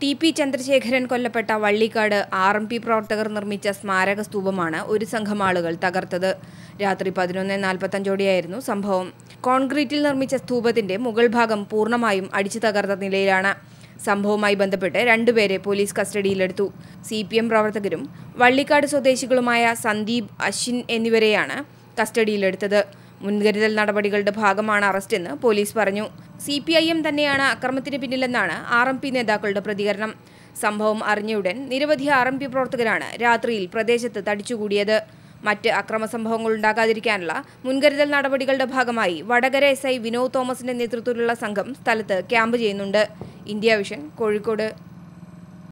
T P Chandrasekharan കൊല്ലപ്പെട്ട Vallikkad R M P പ്രവർത്തകർ നിർമ്മിച്ച സ്മാരക സ്തൂപമാണ് ഒരു സംഘം ആളുകൾ തകർത്തത് രാത്രി പതിനൊന്ന് നാൽപ്പത്തഞ്ചോടെയായിരുന്നു സംഭവം കോൺക്രീറ്റിൽ നിർമ്മിച്ച സ്തൂപത്തിന്റെ മുകൾ ഭാഗം പൂർണ്ണമായും അടിച്ചു തകർത്ത നിലയിലാണ് സംഭവവുമായി ബന്ധപ്പെട്ട് രണ്ടുപേരെ പോലീസ് കസ്റ്റഡിയിലെടുത്തു സി പി എം പ്രവർത്തകരും വള്ളിക്കാട് സ്വദേശികളുമായ സന്ദീപ് അശ്വിൻ എന്നിവരെയാണ് കസ്റ്റഡിയിലെടുത്തത് മുൻകരുതൽ നടപടികളുടെ ഭാഗമാണ് അറസ്റ്റെന്ന് പോലീസ് പറഞ്ഞു സി പി ഐ എം തന്നെയാണ് അക്രമത്തിന് പിന്നിലെന്നാണ് ആർ എം പി നേതാക്കളുടെ പ്രതികരണം സംഭവം അറിഞ്ഞയുടൻ നിരവധി ആർ എം പി പ്രവർത്തകരാണ് രാത്രിയിൽ പ്രദേശത്ത് തടിച്ചുകൂടിയത് മറ്റ് അക്രമ സംഭവങ്ങൾ ഉണ്ടാകാതിരിക്കാനുള്ള മുൻകരുതൽ നടപടികളുടെ ഭാഗമായി വടകര എസ് ഐ വിനോദ് തോമസിന്റെ നേതൃത്വത്തിലുള്ള സംഘം സ്ഥലത്ത് ക്യാമ്പ് ചെയ്യുന്നുണ്ട് ഇന്ത്യ വിഷൻ കോഴിക്കോട്